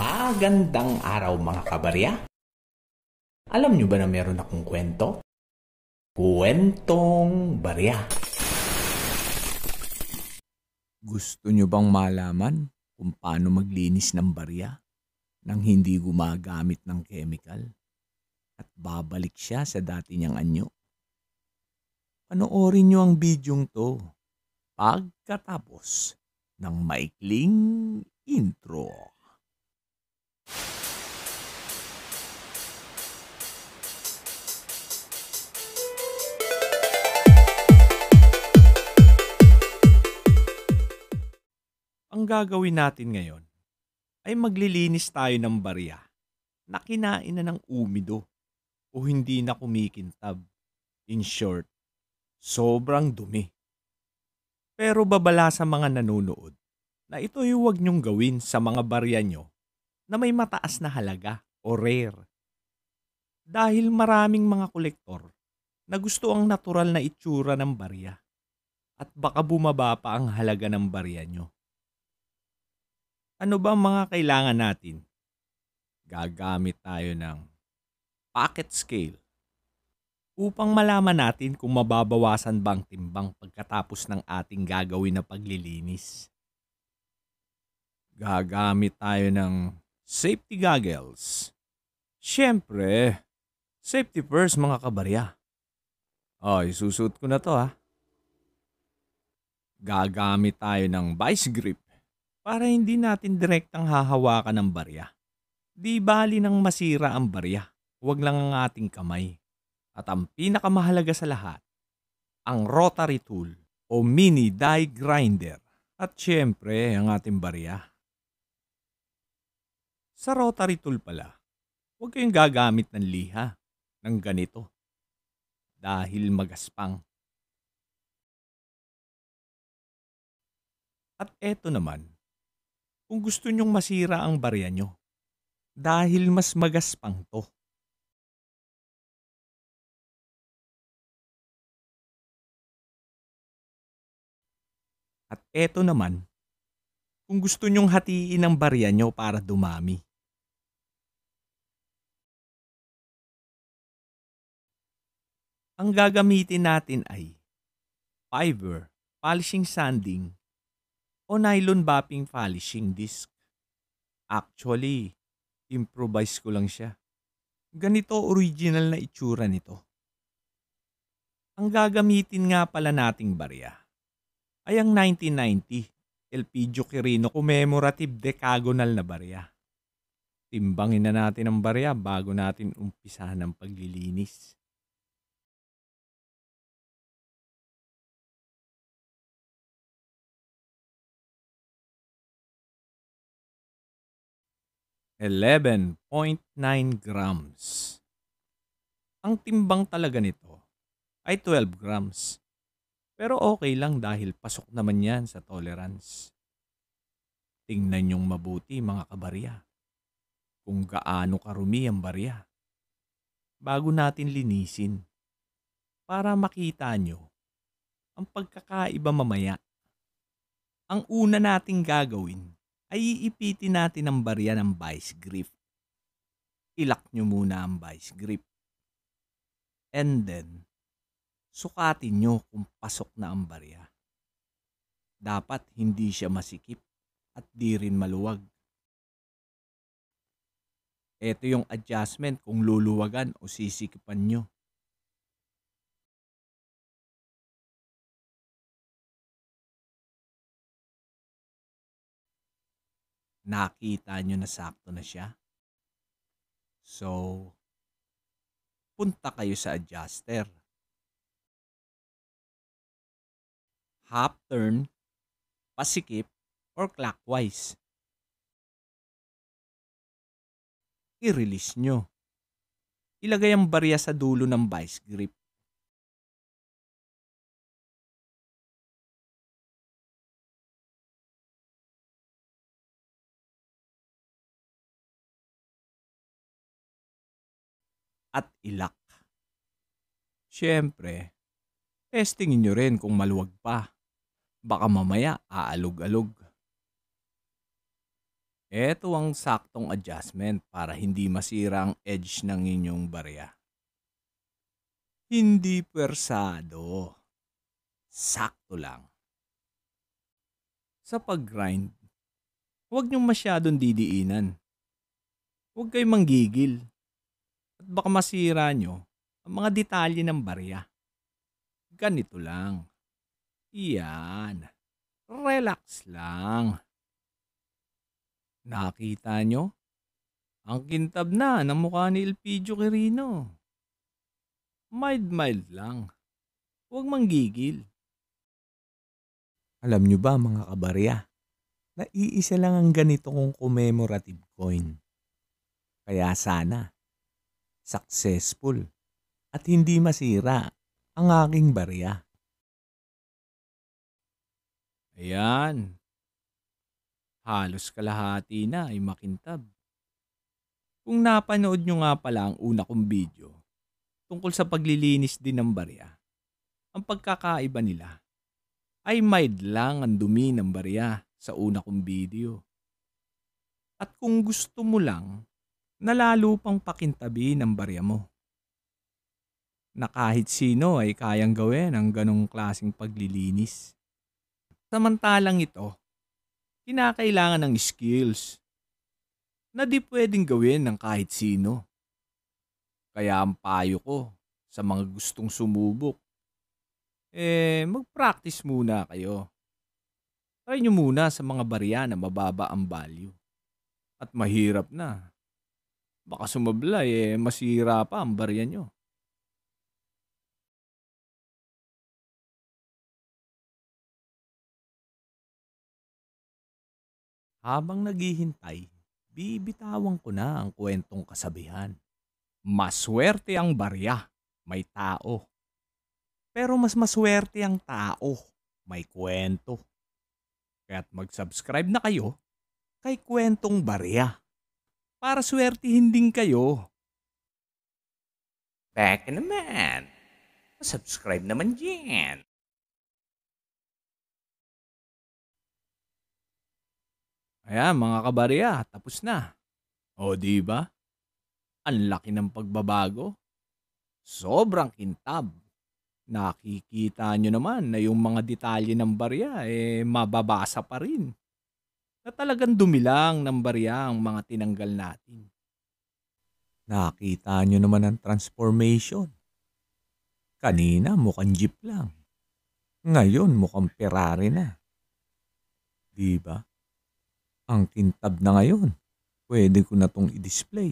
Magandang araw mga kabarya! Alam nyo ba na meron akong kwento? Kwentong barya. Gusto nyo bang malaman kung paano maglinis ng barya nang hindi gumagamit ng chemical? At babalik siya sa dati niyang anyo? Panoorin nyo ang bidyong to pagkatapos ng maikling intro. gagawin natin ngayon ay maglilinis tayo ng barya na kinain na ng umido o hindi na kumikintab. In short, sobrang dumi. Pero babala sa mga nanonood na ito'y huwag niyong gawin sa mga barya nyo na may mataas na halaga o rare. Dahil maraming mga kolektor na gusto ang natural na itsura ng barya at baka bumaba pa ang halaga ng barya nyo ano ba ang mga kailangan natin? Gagamit tayo ng pocket scale upang malaman natin kung mababawasan bang timbang pagkatapos ng ating gagawin na paglilinis. Gagamit tayo ng safety goggles. Siyempre, safety first mga kabarya. O, isusuot ko na to ha. Ah. Gagamit tayo ng vice grip para hindi natin direktang hahawakan ng barya. Di bali nang masira ang barya, huwag lang ang ating kamay. At ang pinakamahalaga sa lahat, ang rotary tool o mini die grinder at syempre ang ating barya. Sa rotary tool pala, huwag kayong gagamit ng liha ng ganito dahil magaspang. At eto naman kung gusto nyong masira ang barya nyo. Dahil mas magaspang to. At eto naman, kung gusto nyong hatiin ang barya nyo para dumami. Ang gagamitin natin ay fiber, polishing sanding, o nylon wrapping polishing disc. Actually, improvise ko lang siya. Ganito original na itsura nito. Ang gagamitin nga pala nating barya ay ang 1990 Elpidio Quirino commemorative decagonal na barya. Timbangin na natin ang barya bago natin umpisahan ang paglilinis. 11.9 grams. Ang timbang talaga nito ay 12 grams. Pero okay lang dahil pasok naman yan sa tolerance. Tingnan yung mabuti mga kabarya. Kung gaano karumi ang barya. Bago natin linisin. Para makita nyo ang pagkakaiba mamaya. Ang una nating gagawin ay iipitin natin ang barya ng vice grip. Ilak nyo muna ang vice grip. And then, sukatin nyo kung pasok na ang barya. Dapat hindi siya masikip at di rin maluwag. Ito yung adjustment kung luluwagan o sisikipan nyo. nakita nyo na sakto na siya. So, punta kayo sa adjuster. Half turn, pasikip, or clockwise. I-release nyo. Ilagay ang barya sa dulo ng vice grip. at ilak. Siyempre, testingin nyo rin kung maluwag pa. Baka mamaya aalog-alog. Ito ang saktong adjustment para hindi masira ang edge ng inyong barya. Hindi persado. Sakto lang. Sa pag-grind, huwag niyong masyadong didiinan. Huwag kayong manggigil baka masira nyo ang mga detalye ng barya. Ganito lang. Iyan. Relax lang. Nakita nyo? Ang kintab na ng mukha ni Elpidio Quirino. Mild-mild lang. Huwag manggigil. Alam nyo ba mga kabarya, na iisa lang ang ganito kong commemorative coin. Kaya sana, successful at hindi masira ang aking barya. Ayan. Halos kalahati na ay makintab. Kung napanood nyo nga pala ang una kong video tungkol sa paglilinis din ng barya, ang pagkakaiba nila ay mild lang ang dumi ng barya sa una kong video. At kung gusto mo lang na lalo pang pakintabi ng barya mo. Na kahit sino ay kayang gawin ang ganong klasing paglilinis. Samantalang ito, kinakailangan ng skills na di pwedeng gawin ng kahit sino. Kaya ang payo ko sa mga gustong sumubok, eh mag-practice muna kayo. Try nyo muna sa mga barya na mababa ang value at mahirap na Baka sumablay eh, masira pa ang barya nyo. Habang naghihintay, bibitawan ko na ang kwentong kasabihan. Maswerte ang barya, may tao. Pero mas maswerte ang tao, may kwento. Kaya't mag-subscribe na kayo kay Kwentong Barya para swertihin hindi kayo. Back in man. Subscribe naman dyan. Ayan mga kabarya, tapos na. O di ba? Ang laki ng pagbabago. Sobrang kintab. Nakikita nyo naman na yung mga detalye ng barya eh mababasa pa rin na talagang dumilang ng barya ang mga tinanggal natin. Nakita nyo naman ang transformation. Kanina mukhang jeep lang. Ngayon mukhang Ferrari na. Di ba? Ang kintab na ngayon, pwede ko na tong i-display.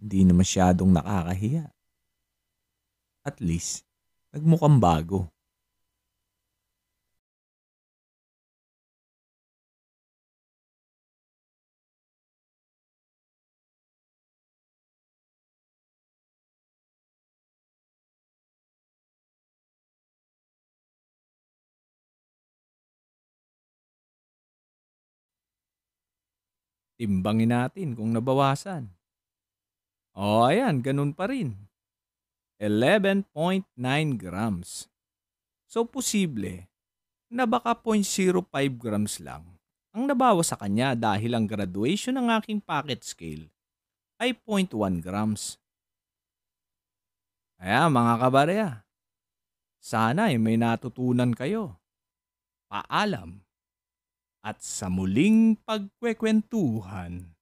Hindi na masyadong nakakahiya. At least, nagmukhang bago. Timbangin natin kung nabawasan. O ayan, ganun pa rin. 11.9 grams. So posible na baka 0.05 grams lang ang nabawas sa kanya dahil ang graduation ng aking pocket scale ay 0.1 grams. Kaya mga kabarya, sana ay eh, may natutunan kayo. Paalam at sa muling pagkwekwentuhan.